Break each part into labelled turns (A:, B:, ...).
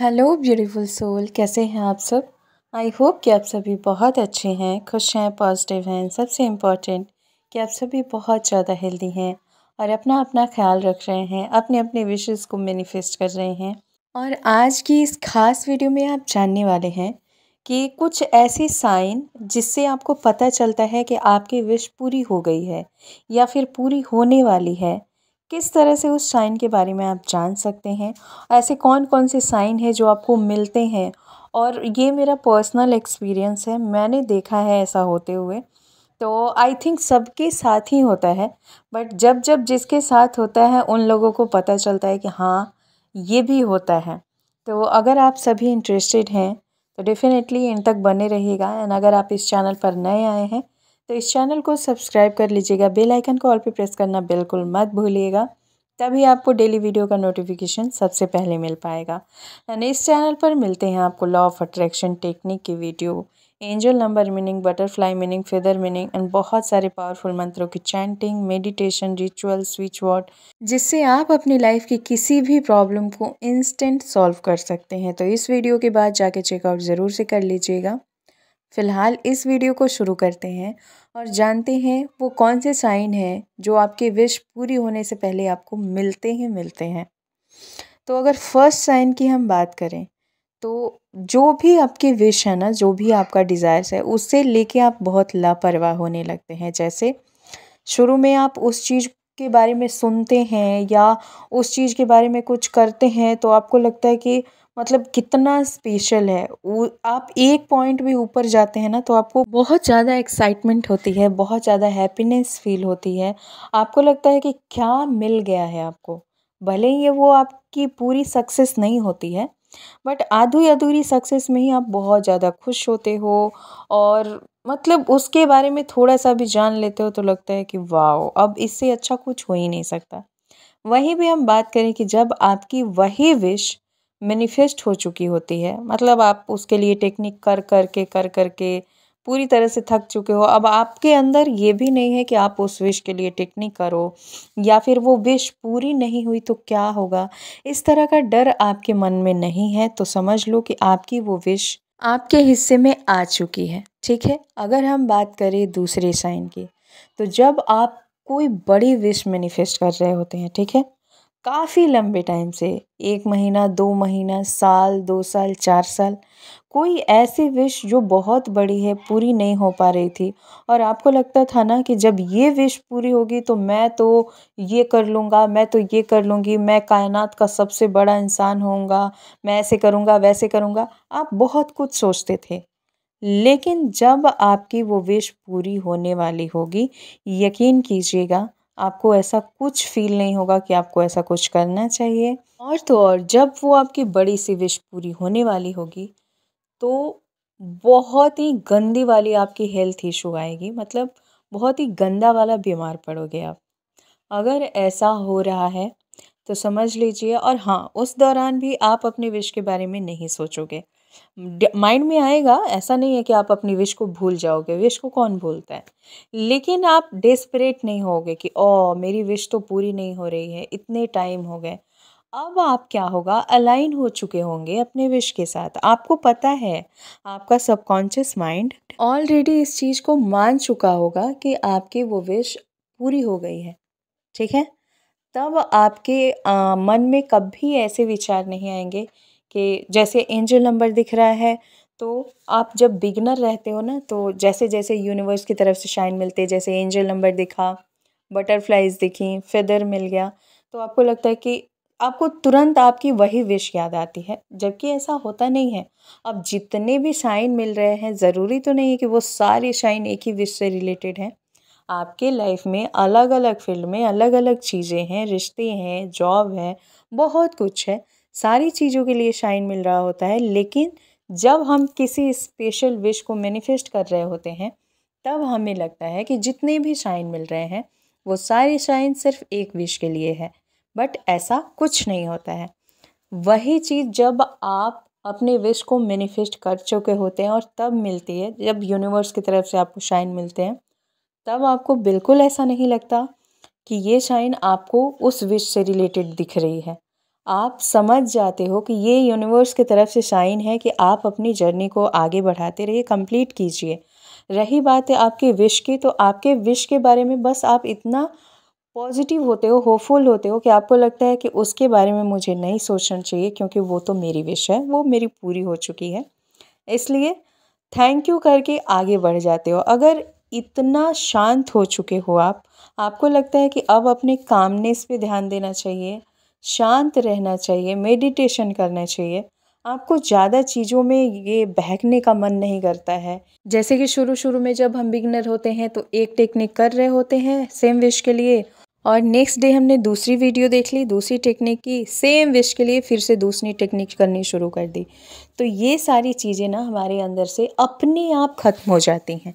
A: Hello beautiful soul कैसे हैं आप सब आई होप कि आप सभी बहुत अच्छे हैं खुश हैं पॉजिटिव हैं सबसे इम्पॉर्टेंट कि आप सभी बहुत ज़्यादा हेल्दी हैं और अपना अपना ख्याल रख रहे हैं अपने अपने विशेज़ को मैनिफेस्ट कर रहे हैं और आज की इस खास वीडियो में आप जानने वाले हैं कि कुछ ऐसे साइन जिससे आपको पता चलता है कि आपकी विश पूरी हो गई है या फिर पूरी होने वाली है किस तरह से उस साइन के बारे में आप जान सकते हैं ऐसे कौन कौन से साइन हैं जो आपको मिलते हैं और ये मेरा पर्सनल एक्सपीरियंस है मैंने देखा है ऐसा होते हुए तो आई थिंक सबके साथ ही होता है बट जब जब जिसके साथ होता है उन लोगों को पता चलता है कि हाँ ये भी होता है तो अगर आप सभी इंटरेस्टेड हैं तो डेफ़िनेटली इन तक बने रहिएगा एंड अगर आप इस चैनल पर नए आए हैं तो इस चैनल को सब्सक्राइब कर लीजिएगा बेल आइकन को ऑल पे प्रेस करना बिल्कुल मत भूलिएगा तभी आपको डेली वीडियो का नोटिफिकेशन सबसे पहले मिल पाएगा एंड इस चैनल पर मिलते हैं आपको लॉ ऑफ अट्रैक्शन टेक्निक की video angel number meaning butterfly meaning feather meaning and बहुत सारे पावरफुल मंत्रों की chanting meditation ritual switch word जिससे आप अपनी लाइफ की किसी भी प्रॉब्लम को इंस्टेंट सॉल्व कर सकते हैं तो इस वीडियो के बाद जाके चेकआउट ज़रूर से कर लीजिएगा फ़िलहाल इस वीडियो को शुरू करते हैं और जानते हैं वो कौन से साइन हैं जो आपके विश पूरी होने से पहले आपको मिलते ही मिलते हैं तो अगर फर्स्ट साइन की हम बात करें तो जो भी आपकी विश है ना जो भी आपका डिज़ायर्स है उससे लेके आप बहुत लापरवाह होने लगते हैं जैसे शुरू में आप उस चीज़ के बारे में सुनते हैं या उस चीज़ के बारे में कुछ करते हैं तो आपको लगता है कि मतलब कितना स्पेशल है वो आप एक पॉइंट भी ऊपर जाते हैं ना तो आपको बहुत ज़्यादा एक्साइटमेंट होती है बहुत ज़्यादा हैप्पीनेस फील होती है आपको लगता है कि क्या मिल गया है आपको भले ही वो आपकी पूरी सक्सेस नहीं होती है बट आधी अधूरी सक्सेस में ही आप बहुत ज़्यादा खुश होते हो और मतलब उसके बारे में थोड़ा सा भी जान लेते हो तो लगता है कि वाह अब इससे अच्छा कुछ हो ही नहीं सकता वहीं भी हम बात करें कि जब आपकी वही विश मैनिफेस्ट हो चुकी होती है मतलब आप उसके लिए टेक्निक कर कर के कर कर के पूरी तरह से थक चुके हो अब आपके अंदर ये भी नहीं है कि आप उस विश के लिए टेक्निक करो या फिर वो विश पूरी नहीं हुई तो क्या होगा इस तरह का डर आपके मन में नहीं है तो समझ लो कि आपकी वो विश आपके हिस्से में आ चुकी है ठीक है अगर हम बात करें दूसरे साइन की तो जब आप कोई बड़ी विश मैनिफेस्ट कर रहे होते हैं ठीक है काफ़ी लंबे टाइम से एक महीना दो महीना साल दो साल चार साल कोई ऐसी विश जो बहुत बड़ी है पूरी नहीं हो पा रही थी और आपको लगता था ना कि जब ये विश पूरी होगी तो मैं तो ये कर लूँगा मैं तो ये कर लूँगी मैं कायनात का सबसे बड़ा इंसान होऊंगा मैं ऐसे करूँगा वैसे करूँगा आप बहुत कुछ सोचते थे लेकिन जब आपकी वो विश पूरी होने वाली होगी यकीन कीजिएगा आपको ऐसा कुछ फील नहीं होगा कि आपको ऐसा कुछ करना चाहिए और तो और जब वो आपकी बड़ी सी विश पूरी होने वाली होगी तो बहुत ही गंदी वाली आपकी हेल्थ इशू आएगी मतलब बहुत ही गंदा वाला बीमार पड़ोगे आप अगर ऐसा हो रहा है तो समझ लीजिए और हाँ उस दौरान भी आप अपने विश के बारे में नहीं सोचोगे माइंड में आएगा ऐसा नहीं है कि आप अपनी विश को भूल जाओगे विश को कौन भूलता है लेकिन आप डेस्परेट नहीं होगे कि ओ मेरी विश तो पूरी नहीं हो रही है इतने टाइम हो गए अब आप क्या होगा अलाइन हो चुके होंगे अपने विश के साथ आपको पता है आपका सबकॉन्शियस माइंड ऑलरेडी इस चीज़ को मान चुका होगा कि आपकी वो विश पूरी हो गई है ठीक है तब आपके आ, मन में कभी ऐसे विचार नहीं आएंगे कि जैसे एंजल नंबर दिख रहा है तो आप जब बिगनर रहते हो ना तो जैसे जैसे यूनिवर्स की तरफ से शाइन मिलते जैसे एंजल नंबर दिखा बटरफ्लाइज दिखी फेदर मिल गया तो आपको लगता है कि आपको तुरंत आपकी वही विश याद आती है जबकि ऐसा होता नहीं है अब जितने भी शाइन मिल रहे हैं ज़रूरी तो नहीं है कि वो सारे शाइन एक ही विश से रिलेटेड हैं आपके लाइफ में अलग अलग फील्ड में अलग अलग चीज़ें हैं रिश्ते हैं जॉब है बहुत कुछ है सारी चीज़ों के लिए शाइन मिल रहा होता है लेकिन जब हम किसी स्पेशल विश को मैनिफेस्ट कर रहे होते हैं तब हमें लगता है कि जितने भी शाइन मिल रहे हैं वो सारे शाइन सिर्फ एक विश के लिए है बट ऐसा कुछ नहीं होता है वही चीज़ जब आप अपने विश को मैनिफेस्ट कर चुके होते हैं और तब मिलती है जब यूनिवर्स की तरफ से आपको शाइन मिलते हैं तब आपको बिल्कुल ऐसा नहीं लगता कि ये शाइन आपको उस विश से रिलेटेड दिख रही है आप समझ जाते हो कि ये यूनिवर्स की तरफ से साइन है कि आप अपनी जर्नी को आगे बढ़ाते रहिए कंप्लीट कीजिए रही बात है आपकी विश की तो आपके विश के बारे में बस आप इतना पॉजिटिव होते हो होपफुल होते हो कि आपको लगता है कि उसके बारे में मुझे नहीं सोचना चाहिए क्योंकि वो तो मेरी विश है वो मेरी पूरी हो चुकी है इसलिए थैंक यू करके आगे बढ़ जाते हो अगर इतना शांत हो चुके हो आप आपको लगता है कि अब अपने कामनेस पे ध्यान देना चाहिए शांत रहना चाहिए मेडिटेशन करना चाहिए आपको ज़्यादा चीज़ों में ये बहकने का मन नहीं करता है जैसे कि शुरू शुरू में जब हम बिगनर होते हैं तो एक टेक्निक कर रहे होते हैं सेम विश के लिए और नेक्स्ट डे हमने दूसरी वीडियो देख ली दूसरी टेक्निक की सेम विश के लिए फिर से दूसरी टेक्निक करनी शुरू कर दी तो ये सारी चीज़ें ना हमारे अंदर से अपने आप ख़त्म हो जाती हैं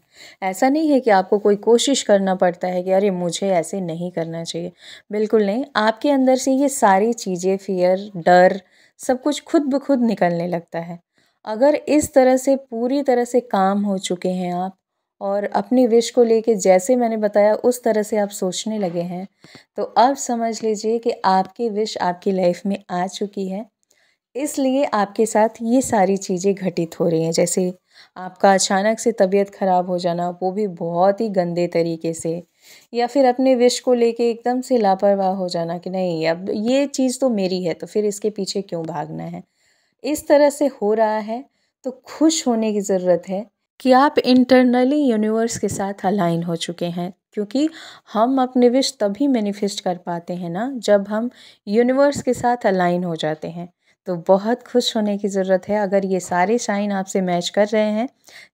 A: ऐसा नहीं है कि आपको कोई कोशिश करना पड़ता है कि अरे मुझे ऐसे नहीं करना चाहिए बिल्कुल नहीं आपके अंदर से ये सारी चीज़ें फियर डर सब कुछ खुद ब खुद निकलने लगता है अगर इस तरह से पूरी तरह से काम हो चुके हैं आप और अपनी विश को लेके जैसे मैंने बताया उस तरह से आप सोचने लगे हैं तो अब समझ लीजिए कि आपकी विश आपकी लाइफ में आ चुकी है इसलिए आपके साथ ये सारी चीज़ें घटित हो रही हैं जैसे आपका अचानक से तबीयत ख़राब हो जाना वो भी बहुत ही गंदे तरीके से या फिर अपने विश को लेके एकदम से लापरवाह हो जाना कि नहीं अब ये चीज़ तो मेरी है तो फिर इसके पीछे क्यों भागना है इस तरह से हो रहा है तो खुश होने की ज़रूरत है कि आप इंटरनली यूनिवर्स के साथ अलाइन हो चुके हैं क्योंकि हम अपने विश तभी मैनिफेस्ट कर पाते हैं ना जब हम यूनिवर्स के साथ अलाइन हो जाते हैं तो बहुत खुश होने की ज़रूरत है अगर ये सारे साइन आपसे मैच कर रहे हैं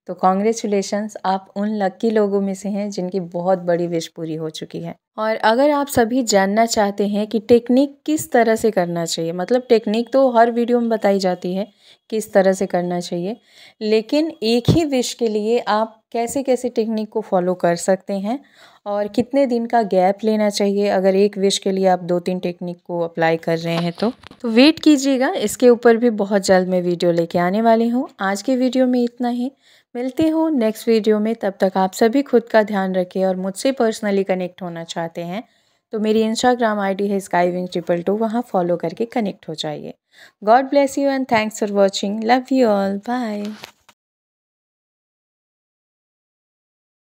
A: तो कॉन्ग्रेचुलेशन्स आप उन लक्की लोगों में से हैं जिनकी बहुत बड़ी विश पूरी हो चुकी है और अगर आप सभी जानना चाहते हैं कि टेक्निक किस तरह से करना चाहिए मतलब टेक्निक तो हर वीडियो में बताई जाती है किस तरह से करना चाहिए लेकिन एक ही विश के लिए आप कैसे कैसे टेक्निक को फॉलो कर सकते हैं और कितने दिन का गैप लेना चाहिए अगर एक विश के लिए आप दो तीन टेक्निक को अप्लाई कर रहे हैं तो तो वेट कीजिएगा इसके ऊपर भी बहुत जल्द मैं वीडियो लेके आने वाली हूँ आज के वीडियो में इतना ही मिलती हूँ नेक्स्ट वीडियो में तब तक आप सभी खुद का ध्यान रखें और मुझसे पर्सनली कनेक्ट होना चाहते हैं तो मेरी इंस्टाग्राम आई है स्काई विंग ट्रिपल टू वहाँ फॉलो करके कनेक्ट हो जाइए God bless you and thanks for watching. Love you all. Bye.